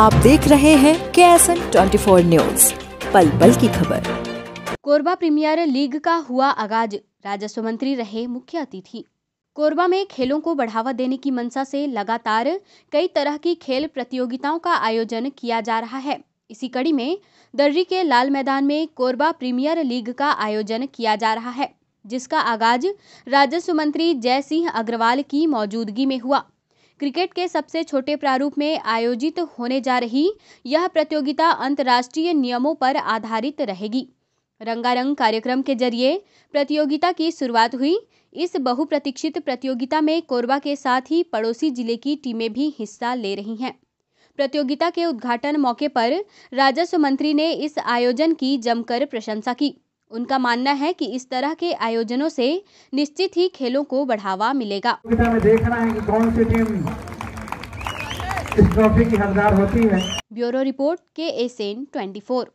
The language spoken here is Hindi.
आप देख रहे हैं के S N twenty four news पल पल की खबर कोरबा प्रीमियर लीग का हुआ आगाज राजस्व मंत्री रहे मुख्य अतिथि कोरबा में खेलों को बढ़ावा देने की मंशा से लगातार कई तरह की खेल प्रतियोगिताओं का आयोजन किया जा रहा है इसी कड़ी में दर्री के लाल मैदान में कोरबा प्रीमियर लीग का आयोजन किया जा रहा है जिसका आगाज राजस्व मंत्री जय सिंह अग्रवाल की मौजूदगी में हुआ क्रिकेट के सबसे छोटे प्रारूप में आयोजित होने जा रही यह प्रतियोगिता अंतर्राष्ट्रीय नियमों पर आधारित रहेगी रंगारंग कार्यक्रम के जरिए प्रतियोगिता की शुरुआत हुई इस बहुप्रतीक्षित प्रतियोगिता में कोरबा के साथ ही पड़ोसी जिले की टीमें भी हिस्सा ले रही हैं प्रतियोगिता के उद्घाटन मौके पर राजस्व मंत्री ने इस आयोजन की जमकर प्रशंसा की उनका मानना है कि इस तरह के आयोजनों से निश्चित ही खेलों को बढ़ावा मिलेगा में है कि कौन सी टीम इस ट्रॉफी की हकदार होती है ब्यूरो रिपोर्ट के एस एन ट्वेंटी